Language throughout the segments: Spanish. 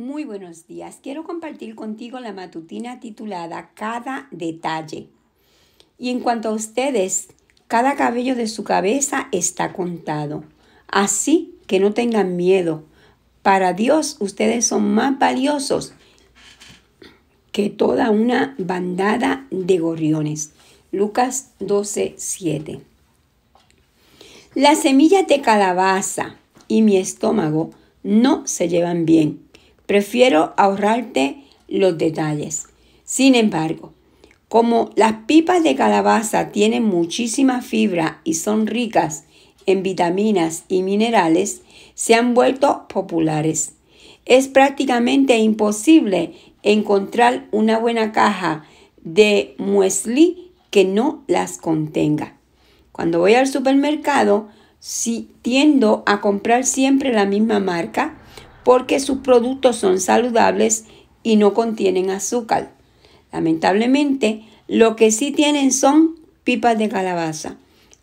Muy buenos días. Quiero compartir contigo la matutina titulada Cada detalle. Y en cuanto a ustedes, cada cabello de su cabeza está contado. Así que no tengan miedo. Para Dios ustedes son más valiosos que toda una bandada de gorriones. Lucas 12, 7. Las semillas de calabaza y mi estómago no se llevan bien Prefiero ahorrarte los detalles. Sin embargo, como las pipas de calabaza tienen muchísima fibra y son ricas en vitaminas y minerales, se han vuelto populares. Es prácticamente imposible encontrar una buena caja de muesli que no las contenga. Cuando voy al supermercado, si tiendo a comprar siempre la misma marca, porque sus productos son saludables y no contienen azúcar. Lamentablemente, lo que sí tienen son pipas de calabaza.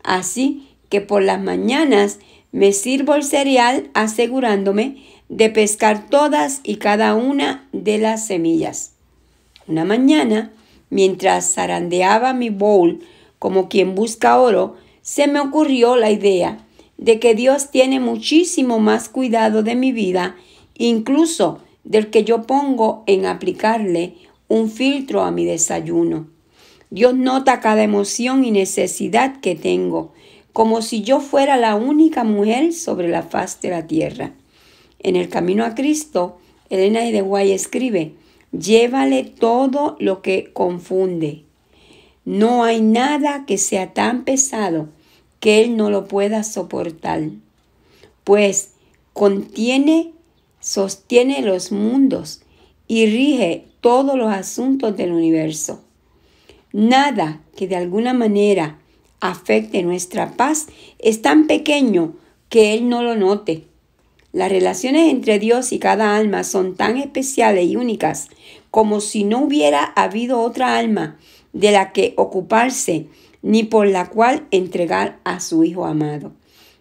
Así que por las mañanas me sirvo el cereal asegurándome de pescar todas y cada una de las semillas. Una mañana, mientras zarandeaba mi bowl como quien busca oro, se me ocurrió la idea de que Dios tiene muchísimo más cuidado de mi vida incluso del que yo pongo en aplicarle un filtro a mi desayuno. Dios nota cada emoción y necesidad que tengo, como si yo fuera la única mujer sobre la faz de la tierra. En el camino a Cristo, Elena de Guay escribe, llévale todo lo que confunde. No hay nada que sea tan pesado que él no lo pueda soportar, pues contiene sostiene los mundos y rige todos los asuntos del universo. Nada que de alguna manera afecte nuestra paz es tan pequeño que Él no lo note. Las relaciones entre Dios y cada alma son tan especiales y únicas como si no hubiera habido otra alma de la que ocuparse ni por la cual entregar a su Hijo amado.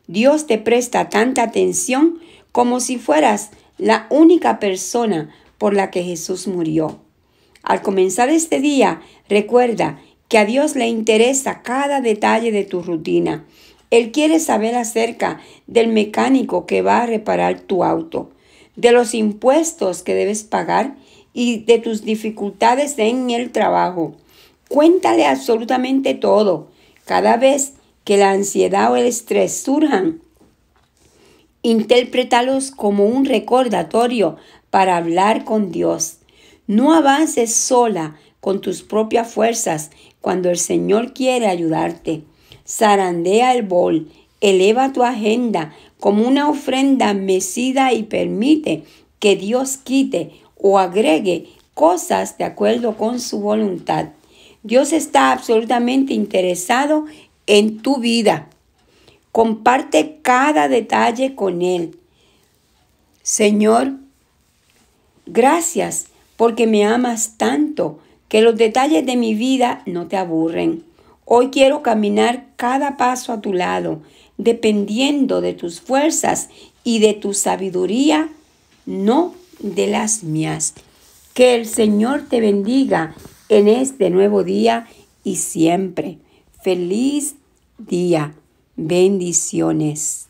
Dios te presta tanta atención como si fueras la única persona por la que Jesús murió. Al comenzar este día, recuerda que a Dios le interesa cada detalle de tu rutina. Él quiere saber acerca del mecánico que va a reparar tu auto, de los impuestos que debes pagar y de tus dificultades en el trabajo. Cuéntale absolutamente todo. Cada vez que la ansiedad o el estrés surjan, Interprétalos como un recordatorio para hablar con Dios. No avances sola con tus propias fuerzas cuando el Señor quiere ayudarte. Zarandea el bol, eleva tu agenda como una ofrenda mecida y permite que Dios quite o agregue cosas de acuerdo con su voluntad. Dios está absolutamente interesado en tu vida. Comparte cada detalle con Él. Señor, gracias porque me amas tanto que los detalles de mi vida no te aburren. Hoy quiero caminar cada paso a tu lado, dependiendo de tus fuerzas y de tu sabiduría, no de las mías. Que el Señor te bendiga en este nuevo día y siempre. Feliz día. Bendiciones.